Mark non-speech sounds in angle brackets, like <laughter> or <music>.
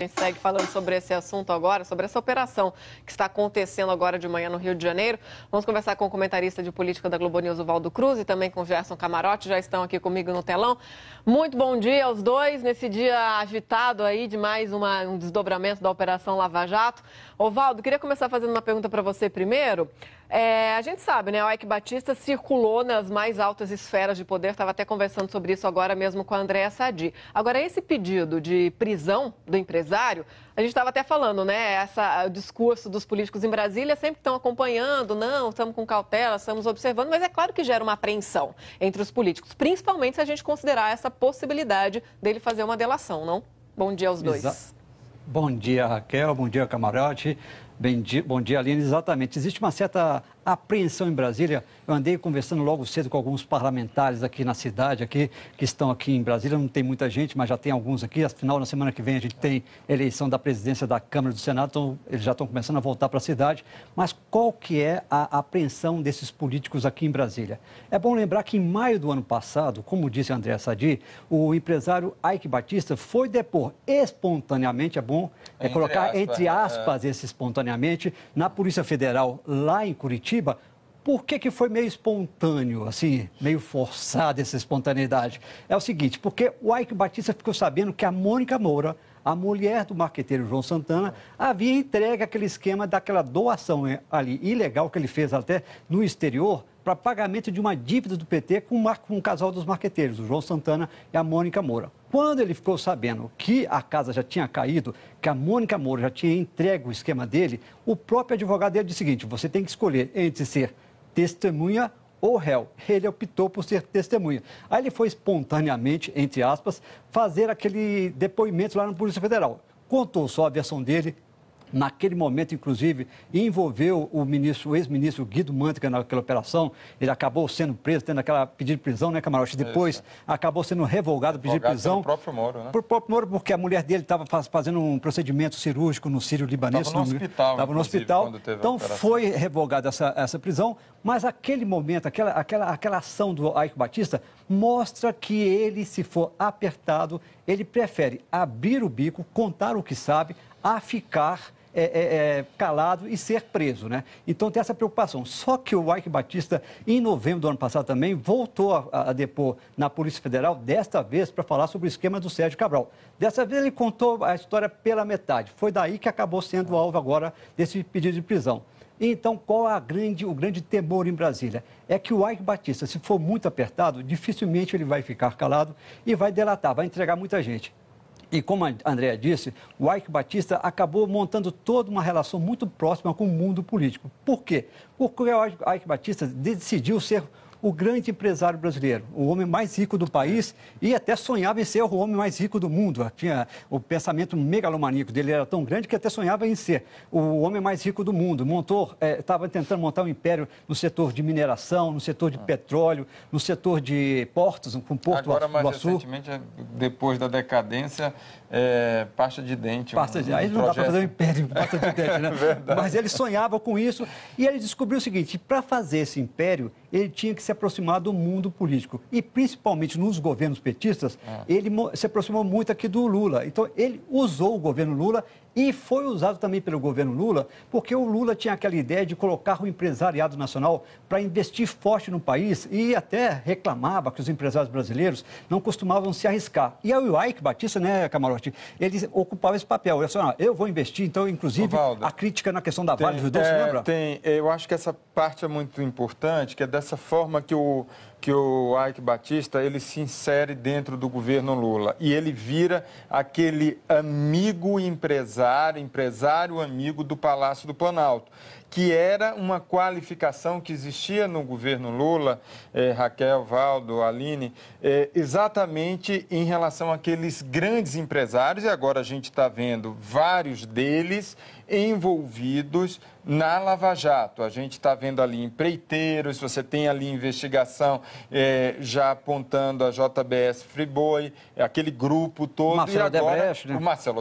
A gente segue falando sobre esse assunto agora, sobre essa operação que está acontecendo agora de manhã no Rio de Janeiro. Vamos conversar com o comentarista de política da Globo News, Valdo Cruz, e também com o Gerson Camarote, já estão aqui comigo no telão. Muito bom dia aos dois, nesse dia agitado aí de mais uma, um desdobramento da Operação Lava Jato. Ô, Valdo, queria começar fazendo uma pergunta para você primeiro. É, a gente sabe, né? O Ike Batista circulou nas mais altas esferas de poder, estava até conversando sobre isso agora mesmo com a Andréa Sadi. Agora, esse pedido de prisão do empresário, a gente estava até falando, né? Essa, o discurso dos políticos em Brasília sempre estão acompanhando, não, estamos com cautela, estamos observando, mas é claro que gera uma apreensão entre os políticos, principalmente se a gente considerar essa possibilidade dele fazer uma delação, não? Bom dia aos dois. Exa Bom dia, Raquel. Bom dia, camarote. Bem, bom dia, Aline. Exatamente. Existe uma certa a apreensão em Brasília. Eu andei conversando logo cedo com alguns parlamentares aqui na cidade, aqui, que estão aqui em Brasília. Não tem muita gente, mas já tem alguns aqui. Afinal, na semana que vem a gente tem eleição da presidência da Câmara do Senado, então eles já estão começando a voltar para a cidade. Mas qual que é a apreensão desses políticos aqui em Brasília? É bom lembrar que em maio do ano passado, como disse André Sadi, o empresário Ike Batista foi depor espontaneamente, é bom é, entre colocar aspas, entre né? aspas é... esse espontaneamente, na Polícia Federal lá em Curitiba Curitiba. Por que, que foi meio espontâneo, assim, meio forçada essa espontaneidade? É o seguinte, porque o Ike Batista ficou sabendo que a Mônica Moura, a mulher do marqueteiro João Santana, havia entregue aquele esquema daquela doação é, ali, ilegal que ele fez até no exterior, para pagamento de uma dívida do PT com, um casal dos marqueteiros, o João Santana e a Mônica Moura. Quando ele ficou sabendo que a casa já tinha caído, que a Mônica Moura já tinha entregue o esquema dele, o próprio advogado dele disse o seguinte: você tem que escolher entre ser testemunha ou réu. Ele optou por ser testemunha. Aí ele foi espontaneamente, entre aspas, fazer aquele depoimento lá na Polícia Federal. Contou só a versão dele, naquele momento, inclusive, envolveu o ministro, o ex-ministro Guido Mantega naquela operação. Ele acabou sendo preso, tendo aquela pedido de prisão, né, Camarote? É, Depois Isso. É. acabou sendo revogado, pedido de prisão. Pelo próprio Moro, né? Por próprio Moro, porque a mulher dele estava fazendo um procedimento cirúrgico no Sírio Libanês. Estava no, no hospital. Estava no hospital. Então foi revogada essa, essa prisão, mas aquele momento, aquela, aquela, aquela ação do Ike Batista mostra que ele, se for apertado, ele prefere abrir o bico, contar o que sabe, a ficar é, é, é, calado e ser preso, né? Então tem essa preocupação. Só que o Ike Batista, em novembro do ano passado também, voltou a, a depor na Polícia Federal, desta vez para falar sobre o esquema do Sérgio Cabral. Dessa vez ele contou a história pela metade. Foi daí que acabou sendo alvo agora desse pedido de prisão. Então, qual é grande, o grande temor em Brasília? É que o Ike Batista, se for muito apertado, dificilmente ele vai ficar calado e vai delatar, vai entregar muita gente. E como a Andrea disse, o Ike Batista acabou montando toda uma relação muito próxima com o mundo político. Por quê? Porque o Ike Batista decidiu ser o grande empresário brasileiro, o homem mais rico do país e até sonhava em ser o homem mais rico do mundo. Tinha o pensamento megalomaníaco dele era tão grande que até sonhava em ser o homem mais rico do mundo. Montou, estava eh, é, tentando montar um império no setor de mineração, no setor de ah. petróleo, no setor de portos, com Porto Agora, mais Iguaçu. recentemente, depois da decadência, é, pasta de dente. Pasta de, um, um aí não projeto. dá para fazer um império com pasta de dente, né? <laughs> Mas ele sonhava com isso e ele descobriu o seguinte, para fazer esse império, ele tinha que se aproximar do mundo político. E, principalmente nos governos petistas, é. ele se aproximou muito aqui do Lula. Então, ele usou o governo Lula e foi usado também pelo governo Lula, porque o Lula tinha aquela ideia de colocar o empresariado nacional para investir forte no país e até reclamava que os empresários brasileiros não costumavam se arriscar. E aí o Ike Batista, né, Camarote, ele ocupava esse papel. eu falou, assim, ah, eu vou investir, então, inclusive, a crítica na questão da Vale é, você lembra? Tem, eu acho que essa parte é muito importante, que é dessa forma que o que o Ike Batista ele se insere dentro do governo Lula e ele vira aquele amigo empresário empresário, empresário amigo do Palácio do Planalto, que era uma qualificação que existia no governo Lula, eh, Raquel, Valdo, Aline, eh, exatamente em relação àqueles grandes empresários, e agora a gente está vendo vários deles envolvidos na Lava Jato. A gente está vendo ali empreiteiros, você tem ali investigação eh, já apontando a JBS Freeboy, aquele grupo todo. Marcelo e agora, Debrecht, né? O Marcelo